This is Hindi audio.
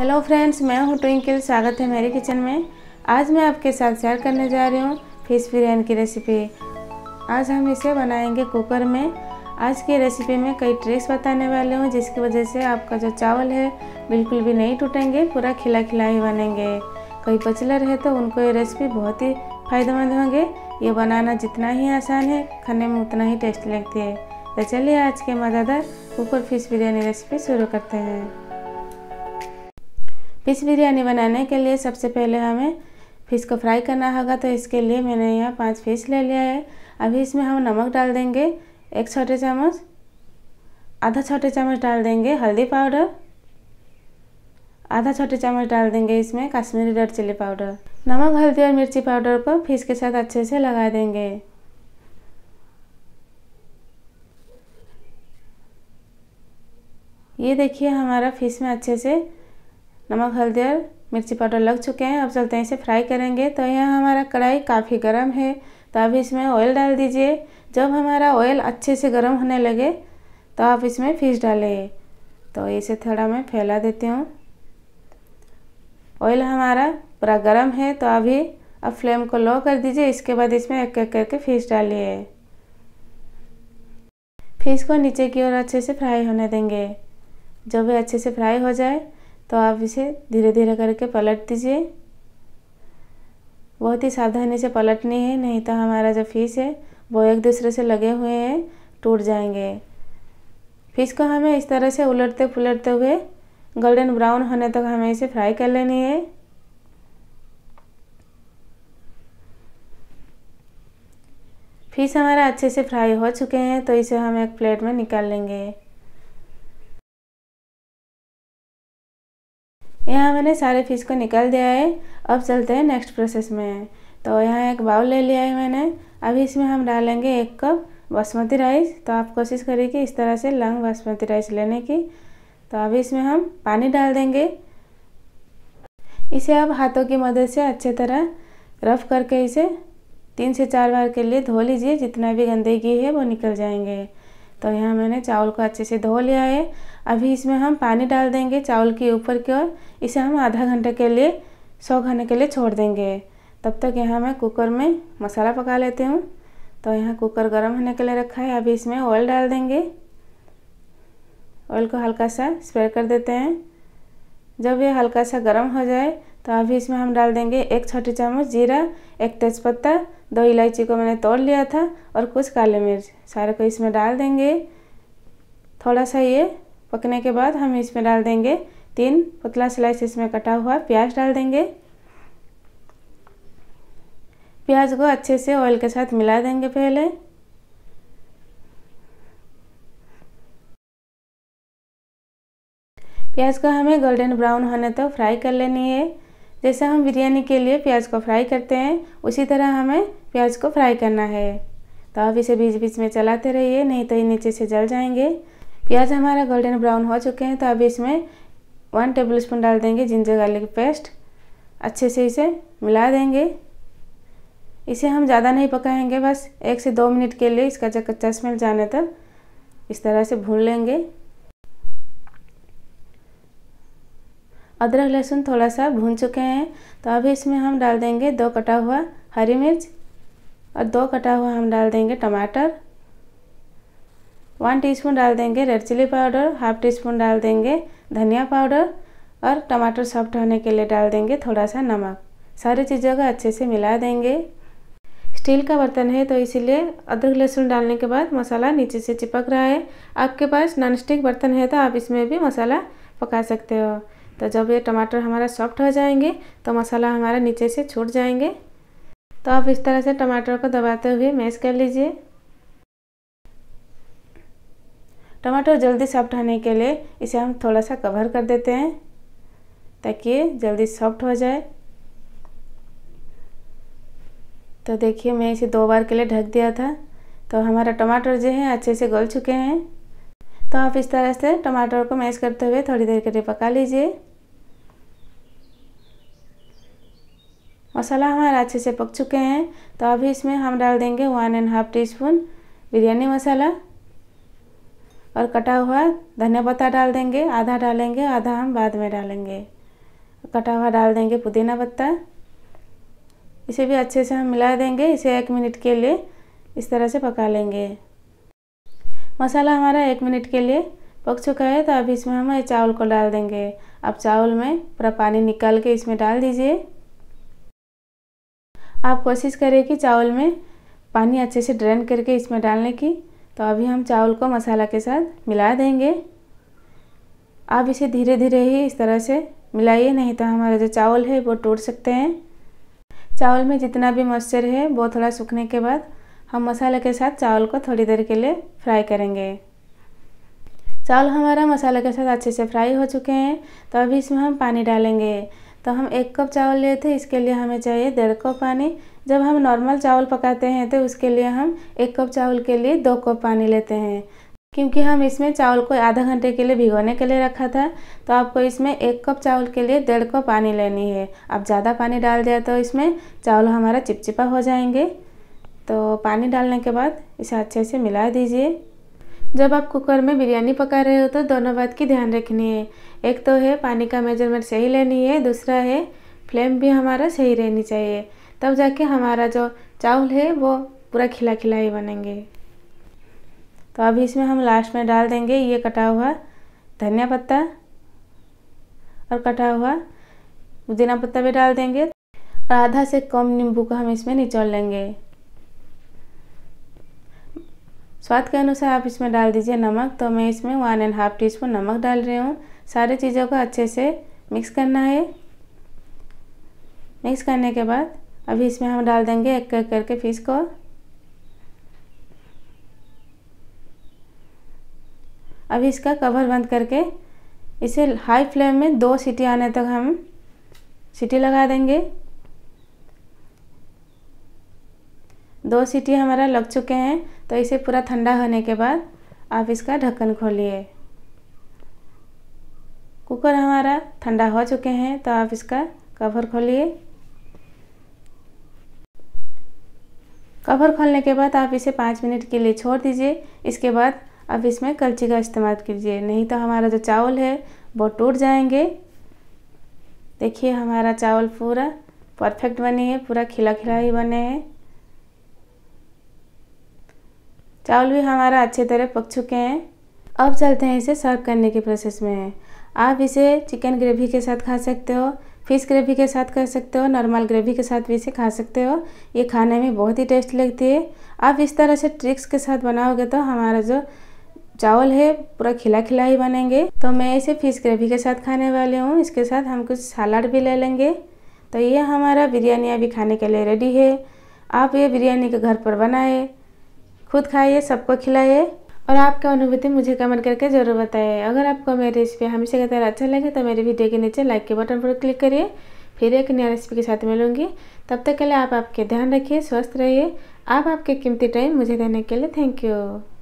हेलो फ्रेंड्स मैं हूं ट्विंकल स्वागत है मेरे किचन में आज मैं आपके साथ शेयर करने जा रही हूं फिश बिरयानी की रेसिपी आज हम इसे बनाएंगे कुकर में आज की रेसिपी में कई ट्रिक्स बताने वाले हूं जिसकी वजह से आपका जो चावल है बिल्कुल भी नहीं टूटेंगे पूरा खिला खिला ही बनेंगे कई बचलर है तो उनको ये रेसिपी बहुत ही फायदेमंद होंगे ये बनाना जितना ही आसान है खाने में उतना ही टेस्ट लगती है तो चलिए आज के मज़ेदार कुकर फिश बिरयानी रेसिपी शुरू करते हैं फिश बिरयानी बनाने के लिए सबसे पहले हमें फिश को फ्राई करना होगा तो इसके लिए मैंने यहाँ पांच फिश ले लिया है अभी इसमें हम नमक डाल देंगे एक छोटे चम्मच आधा छोटे चम्मच डाल देंगे हल्दी पाउडर आधा छोटे चम्मच डाल देंगे इसमें कश्मीरी रेड चिल्ली पाउडर नमक हल्दी और मिर्ची पाउडर को फिश के साथ अच्छे से लगा देंगे ये देखिए हमारा फिश में अच्छे से नमक हल्दी और मिर्ची पाउडर लग चुके हैं अब चलते हैं इसे फ्राई करेंगे तो यह हमारा कढ़ाई काफ़ी गर्म है तो आप इसमें ऑयल डाल दीजिए जब हमारा ऑयल अच्छे से गर्म होने लगे तो आप इसमें फिश डालें तो इसे थोड़ा मैं फैला देती हूँ ऑयल हमारा पूरा गर्म है तो अभी अब फ्लेम को लो कर दीजिए इसके बाद इसमें एक एक करके फिश डालिए फिश को नीचे की ओर अच्छे से फ्राई होने देंगे जब भी अच्छे से फ्राई हो जाए तो आप इसे धीरे धीरे करके पलट दीजिए बहुत ही सावधानी से पलटनी है नहीं तो हमारा जो फिश है वो एक दूसरे से लगे हुए हैं टूट जाएंगे फिश को हमें इस तरह से उलटते फुलटते हुए गोल्डन ब्राउन होने तक हमें इसे फ्राई कर लेनी है फिश हमारा अच्छे से फ्राई हो चुके हैं तो इसे हम एक प्लेट में निकाल लेंगे मैंने सारे फिश को निकाल दिया है अब चलते हैं नेक्स्ट प्रोसेस में तो यहाँ एक बाउल ले लिया है मैंने अभी इसमें हम डालेंगे एक कप बासमती राइस तो आप कोशिश करिए कि इस तरह से लंग बासमती राइस लेने की तो अभी इसमें हम पानी डाल देंगे इसे आप हाथों की मदद से अच्छे तरह रफ करके इसे तीन से चार बार के लिए धो लीजिए जितना भी गंदगी है वो निकल जाएंगे तो यहाँ मैंने चावल को अच्छे से धो लिया है अभी इसमें हम पानी डाल देंगे चावल के ऊपर की ओर इसे हम आधा घंटे के लिए सौ घंटे के लिए छोड़ देंगे तब तक यहाँ मैं कुकर में मसाला पका लेती हूँ तो यहाँ कुकर गर्म होने के लिए रखा है अभी इसमें ऑयल डाल देंगे ऑयल को हल्का सा स्प्रे कर देते हैं जब ये हल्का सा गर्म हो जाए तो अभी इसमें हम डाल देंगे एक छोटी चम्मच जीरा एक तेज़पत्ता दो इलायची को मैंने तोड़ लिया था और कुछ काले मिर्च सारे को इसमें डाल देंगे थोड़ा सा ये पकने के बाद हम इसमें डाल देंगे तीन पतला स्लाइस इसमें कटा हुआ प्याज डाल देंगे प्याज को अच्छे से ऑयल के साथ मिला देंगे पहले प्याज को हमें गोल्डन ब्राउन होने तक तो फ्राई कर लेनी है जैसे हम बिरयानी के लिए प्याज को फ्राई करते हैं उसी तरह हमें प्याज को फ्राई करना है तो आप इसे बीच बीच में चलाते रहिए नहीं तो ये नीचे से जल जाएंगे प्याज हमारा गोल्डन ब्राउन हो चुके हैं तो अब इसमें वन टेबल स्पून डाल देंगे जिंजर गार्लिक पेस्ट अच्छे से इसे मिला देंगे इसे हम ज़्यादा नहीं पकाएंगे बस एक से दो मिनट के लिए इसका जो कच्चा स्मेल जाने तक इस तरह से भून लेंगे अदरक लहसुन थोड़ा सा भून चुके हैं तो अभी इसमें हम डाल देंगे दो कटा हुआ हरी मिर्च और दो कटा हुआ हम डाल देंगे टमाटर वन टीस्पून डाल देंगे red chilli powder half teaspoon डाल देंगे धनिया पाउडर और टमाटर सॉफ्ट होने के लिए डाल देंगे थोड़ा सा नमक सारी चीज़ों को अच्छे से मिला देंगे स्टील का बर्तन है तो इसीलिए अदरक लहसुन डालने के बाद मसाला नीचे से चिपक रहा है आपके पास नॉन स्टिक बर्तन है तो आप इसमें भी मसाला पका सकते हो तो जब ये टमाटर हमारा सॉफ्ट हो जाएंगे तो मसाला हमारा नीचे से छूट जाएंगे तो आप इस तरह से टमाटर को दबाते हुए मैश कर लीजिए टमाटर जल्दी सॉफ्ट होने के लिए इसे हम थोड़ा सा कवर कर देते हैं ताकि जल्दी सॉफ्ट हो जाए तो देखिए मैं इसे दो बार के लिए ढक दिया था तो हमारा टमाटर जो है अच्छे से गल चुके हैं तो आप इस तरह से टमाटर को मैश करते हुए थोड़ी देर के लिए पका लीजिए मसाला हमारा अच्छे से पक चुके हैं तो अभी इसमें हम डाल देंगे one and half teaspoon biryani masala और कटा हुआ धनिया पत्ता डाल देंगे आधा डालेंगे आधा हम बाद में डालेंगे कटा हुआ डाल देंगे पुदीना पत्ता इसे भी अच्छे से हम मिला देंगे इसे एक मिनट के लिए इस तरह से पका लेंगे मसाला हमारा एक मिनट के लिए पक चुका है तो अभी इसमें हम चावल को डाल देंगे अब चावल में पूरा पानी निकाल के इसमें डाल दीजिए आप कोशिश करें कि चावल में पानी अच्छे से ड्रेन करके इसमें डालने की तो अभी हम चावल को मसाला के साथ मिला देंगे आप इसे धीरे धीरे ही इस तरह से मिलाइए नहीं तो हमारा जो चावल है वो टूट सकते हैं चावल में जितना भी मॉइस्चर है वो थोड़ा सूखने के बाद हम मसाले के साथ चावल को थोड़ी देर के लिए फ्राई करेंगे चावल हमारा मसाले के साथ अच्छे से फ्राई हो चुके हैं तो अभी इसमें हम पानी डालेंगे तो हम एक कप चावल लिए थे इसके लिए हमें चाहिए डेढ़ कप पानी जब हम नॉर्मल चावल पकाते हैं तो उसके लिए हम एक कप चावल के लिए दो कप पानी लेते हैं क्योंकि हम इसमें चावल को आधा घंटे के लिए भिगोने के लिए रखा था तो आपको इसमें एक कप चावल के लिए डेढ़ कप पानी लेनी है आप ज़्यादा पानी डाल दिया तो इसमें चावल हमारा चिपचिपा हो जाएंगे तो पानी डालने के बाद इसे अच्छे से मिला दीजिए जब आप कुकर में बिरयानी पका रहे हो तो दोनों बात की ध्यान रखनी है एक तो है पानी का मेजरमेंट सही लेनी है दूसरा है फ्लेम भी हमारा सही रहनी चाहिए तब जाके हमारा जो चावल है वो पूरा खिला खिला ही बनेंगे तो अभी इसमें हम लास्ट में डाल देंगे ये कटा हुआ धनिया पत्ता और कटा हुआ पुदीना पत्ता भी डाल देंगे और आधा से कम नींबू को हम इसमें निचोड़ लेंगे स्वाद के अनुसार आप इसमें डाल दीजिए नमक तो मैं इसमें one and half teaspoon नमक डाल रही हूँ सारे चीज़ों को अच्छे से मिक्स करना है मिक्स करने के बाद अभी इसमें हम डाल देंगे एक एक करके फिश को अभी इसका कवर बंद करके इसे हाई फ्लेम में दो सीटी आने तक हम सीटी लगा देंगे दो सीटी हमारा लग चुके हैं तो इसे पूरा ठंडा होने के बाद आप इसका ढक्कन खोलिए कुकर हमारा ठंडा हो चुके हैं तो आप इसका कवर खोलिए कवर खोलने के बाद आप इसे पाँच मिनट के लिए छोड़ दीजिए इसके बाद अब इसमें कलची का इस्तेमाल कीजिए नहीं तो हमारा जो चावल है वो टूट जाएंगे देखिए हमारा चावल पूरा परफेक्ट बने हैं पूरा खिला खिला ही बने हैं चावल भी हमारा अच्छी तरह पक चुके हैं अब चलते हैं इसे सर्व करने के प्रोसेस में आप इसे चिकन ग्रेवी के साथ खा सकते हो फिश ग्रेवी के साथ कर सकते हो नॉर्मल ग्रेवी के साथ भी इसे खा सकते हो ये खाने में बहुत ही टेस्ट लगती है आप इस तरह से ट्रिक्स के साथ बनाओगे तो हमारा जो चावल है पूरा खिला खिला ही बनेंगे तो मैं इसे फिश ग्रेवी के साथ खाने वाली हूँ इसके साथ हम कुछ सलाद भी ले लेंगे तो ये हमारा बिरयानी अभी खाने के लिए रेडी है आप ये बिरयानी के घर पर बनाएं खुद खाइए सबको खिलाइए और आपका अनुभूति मुझे कमेंट करके जरूर बताइए अगर आपको मेरी रेसिपी हमेशा की तरह अच्छा लगे तो मेरी वीडियो के नीचे लाइक के बटन पर क्लिक करिए फिर एक नया रेसिपी के साथ मिलूंगी तब तक के लिए आप आपके ध्यान रखिए स्वस्थ रहिए आप आपके कीमती टाइम मुझे देने के लिए थैंक यू